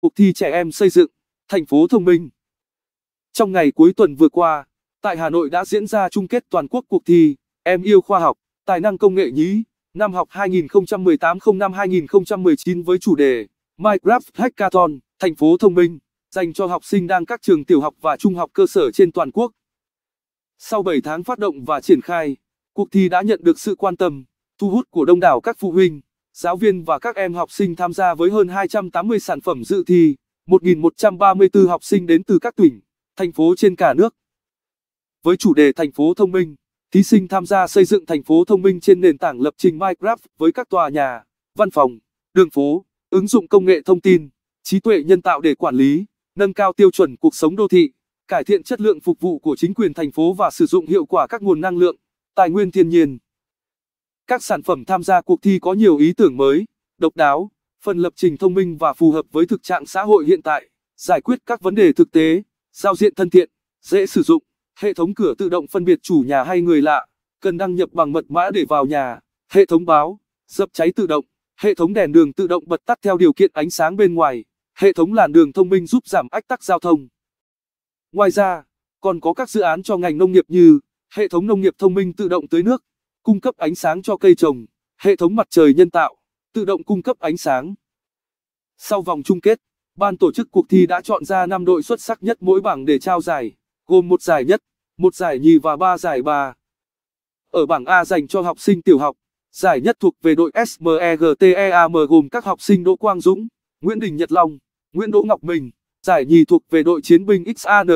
cuộc thi trẻ em xây dựng, thành phố thông minh. Trong ngày cuối tuần vừa qua, tại Hà Nội đã diễn ra chung kết toàn quốc cuộc thi Em yêu khoa học, tài năng công nghệ nhí năm học 2018-05-2019 với chủ đề Minecraft Hackathon, thành phố thông minh, dành cho học sinh đang các trường tiểu học và trung học cơ sở trên toàn quốc. Sau 7 tháng phát động và triển khai, cuộc thi đã nhận được sự quan tâm, thu hút của đông đảo các phụ huynh, giáo viên và các em học sinh tham gia với hơn 280 sản phẩm dự thi, 1.134 học sinh đến từ các tỉnh, thành phố trên cả nước. Với chủ đề thành phố thông minh, thí sinh tham gia xây dựng thành phố thông minh trên nền tảng lập trình Minecraft với các tòa nhà, văn phòng, đường phố, ứng dụng công nghệ thông tin, trí tuệ nhân tạo để quản lý, nâng cao tiêu chuẩn cuộc sống đô thị, cải thiện chất lượng phục vụ của chính quyền thành phố và sử dụng hiệu quả các nguồn năng lượng, tài nguyên thiên nhiên. Các sản phẩm tham gia cuộc thi có nhiều ý tưởng mới, độc đáo, phần lập trình thông minh và phù hợp với thực trạng xã hội hiện tại, giải quyết các vấn đề thực tế, giao diện thân thiện, dễ sử dụng, hệ thống cửa tự động phân biệt chủ nhà hay người lạ, cần đăng nhập bằng mật mã để vào nhà, hệ thống báo, dập cháy tự động, hệ thống đèn đường tự động bật tắt theo điều kiện ánh sáng bên ngoài, hệ thống làn đường thông minh giúp giảm ách tắc giao thông. Ngoài ra, còn có các dự án cho ngành nông nghiệp như hệ thống nông nghiệp thông minh tự động tưới nước, cung cấp ánh sáng cho cây trồng, hệ thống mặt trời nhân tạo, tự động cung cấp ánh sáng. Sau vòng chung kết, ban tổ chức cuộc thi đã chọn ra 5 đội xuất sắc nhất mỗi bảng để trao giải, gồm một giải nhất, một giải nhì và ba giải ba. Ở bảng A dành cho học sinh tiểu học, giải nhất thuộc về đội SMEGTEAM e e gồm các học sinh Đỗ Quang Dũng, Nguyễn Đình Nhật Long, Nguyễn Đỗ Ngọc Bình, giải nhì thuộc về đội chiến binh XANH,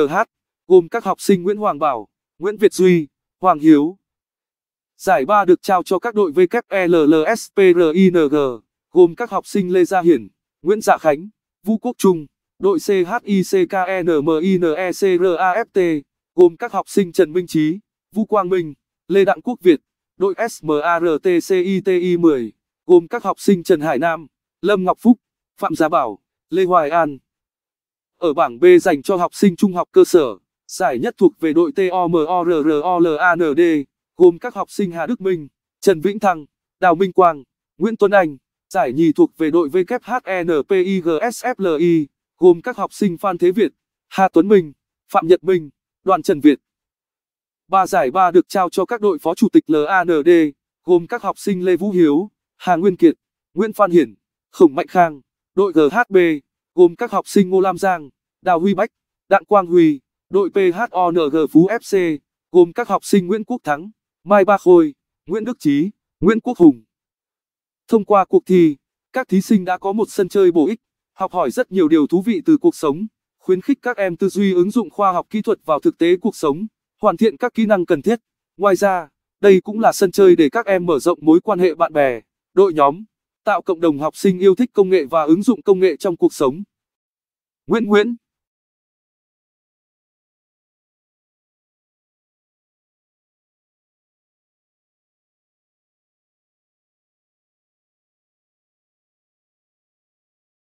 gồm các học sinh Nguyễn Hoàng Bảo, Nguyễn Việt Duy, Hoàng Hiếu. Giải ba được trao cho các đội WLLSPRING, gồm các học sinh Lê Gia Hiển, Nguyễn Dạ Khánh, Vũ Quốc Trung, đội CHICKNMINECRAFT, gồm các học sinh Trần Minh Trí, Vũ Quang Minh, Lê Đặng Quốc Việt, đội SMARTCITI 10, gồm các học sinh Trần Hải Nam, Lâm Ngọc Phúc, Phạm Gia Bảo, Lê Hoài An. Ở bảng B dành cho học sinh trung học cơ sở, giải nhất thuộc về đội TOMORROLAND gồm các học sinh Hà Đức Minh, Trần Vĩnh Thăng, Đào Minh Quang, Nguyễn Tuấn Anh, giải nhì thuộc về đội WHNPIGSFLI, gồm các học sinh Phan Thế Việt, Hà Tuấn Minh, Phạm Nhật Minh, Đoàn Trần Việt. Ba giải ba được trao cho các đội phó chủ tịch LAND, gồm các học sinh Lê Vũ Hiếu, Hà Nguyên Kiệt, Nguyễn Phan Hiển, Khổng Mạnh Khang, đội GHB, gồm các học sinh Ngô Lam Giang, Đào Huy Bách, Đặng Quang Huy, đội PHONG Phú FC, gồm các học sinh Nguyễn Quốc Thắng, Mai Ba Khôi, Nguyễn Đức Trí, Nguyễn Quốc Hùng. Thông qua cuộc thi, các thí sinh đã có một sân chơi bổ ích, học hỏi rất nhiều điều thú vị từ cuộc sống, khuyến khích các em tư duy ứng dụng khoa học kỹ thuật vào thực tế cuộc sống, hoàn thiện các kỹ năng cần thiết. Ngoài ra, đây cũng là sân chơi để các em mở rộng mối quan hệ bạn bè, đội nhóm, tạo cộng đồng học sinh yêu thích công nghệ và ứng dụng công nghệ trong cuộc sống. Nguyễn Nguyễn